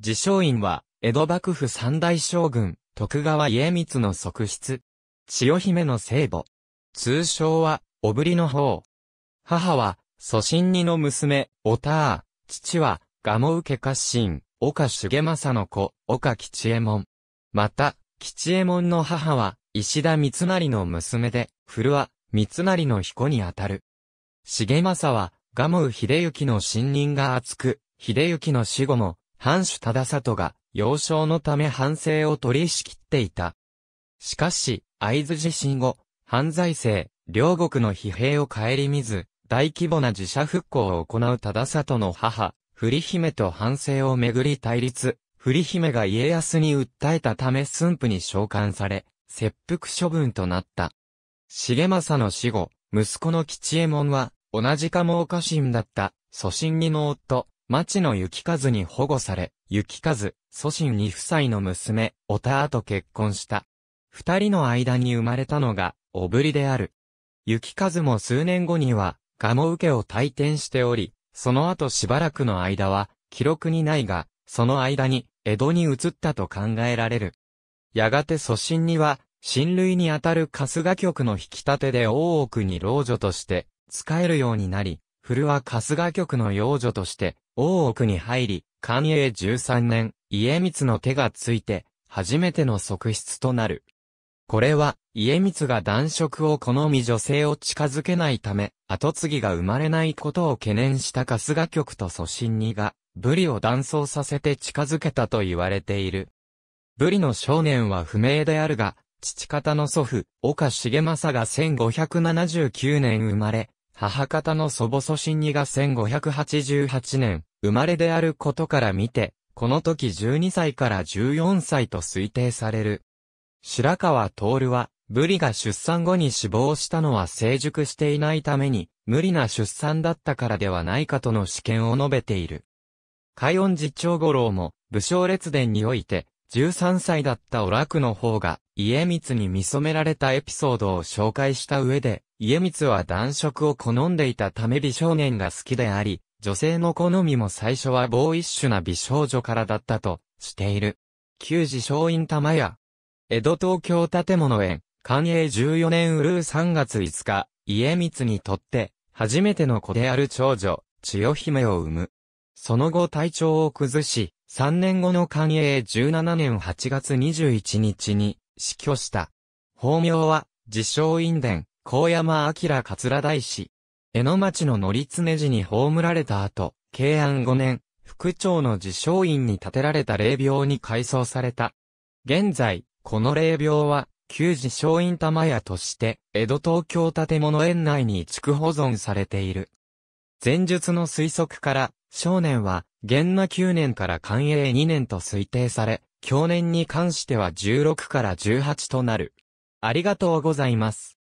自称院は、江戸幕府三大将軍、徳川家光の側室。千代姫の聖母。通称は、おぶりの方。母は、祖神二の娘、おたー。父は、蒲受家家臣、岡重政の子、岡吉右衛門。また、吉右衛門の母は、石田三成の娘で、古は、三成の彦にあたる。重政は、蒲生秀行の信任が厚く、秀行の死後も、藩主忠里が、幼少のため反省を取り仕切っていた。しかし、会津地震後、犯罪性、両国の疲弊を顧みず、大規模な自社復興を行う忠里の母、振姫と反省をめぐり対立、振姫が家康に訴えたため駿府に召喚され、切腹処分となった。重政の死後、息子の吉右衛門は、同じ家紋家臣だった、祖神義の夫、町の雪和に保護され、雪和、祖神に夫妻の娘、おたあと結婚した。二人の間に生まれたのが、おぶりである。雪和も数年後には、鴨受けを退転しており、その後しばらくの間は、記録にないが、その間に、江戸に移ったと考えられる。やがて祖神には、親類にあたる春日局の引き立てで大奥に老女として、使えるようになり、古は春日局の養女として、大奥に入り、寛永13年、家光の手がついて、初めての側室となる。これは、家光が男色を好み女性を近づけないため、後継ぎが生まれないことを懸念した春日局と祖神にが、ブリを断層させて近づけたと言われている。ブリの少年は不明であるが、父方の祖父、岡重政が1579年生まれ、母方の祖母祖神にが1588年、生まれであることから見て、この時12歳から14歳と推定される。白川徹は、ブリが出産後に死亡したのは成熟していないために、無理な出産だったからではないかとの試験を述べている。海音寺長五郎も、武将列伝において、13歳だったお楽の方が、家光に見染められたエピソードを紹介した上で、家光は男色を好んでいたため美少年が好きであり、女性の好みも最初はボーイッシュな美少女からだったとしている。旧寺松陰玉屋。江戸東京建物園、寛永14年うるう3月5日、家光にとって、初めての子である長女、千代姫を産む。その後体調を崩し、3年後の寛永17年8月21日に、死去した。法名は、自称院伝、高山明桂大師。江戸町の乗常寺に葬られた後、慶安5年、副長の自称院に建てられた霊廟に改装された。現在、この霊廟は、旧自称院玉屋として、江戸東京建物園内に築保存されている。前述の推測から、少年は、元和9年から寛永2年と推定され、去年に関しては16から18となる。ありがとうございます。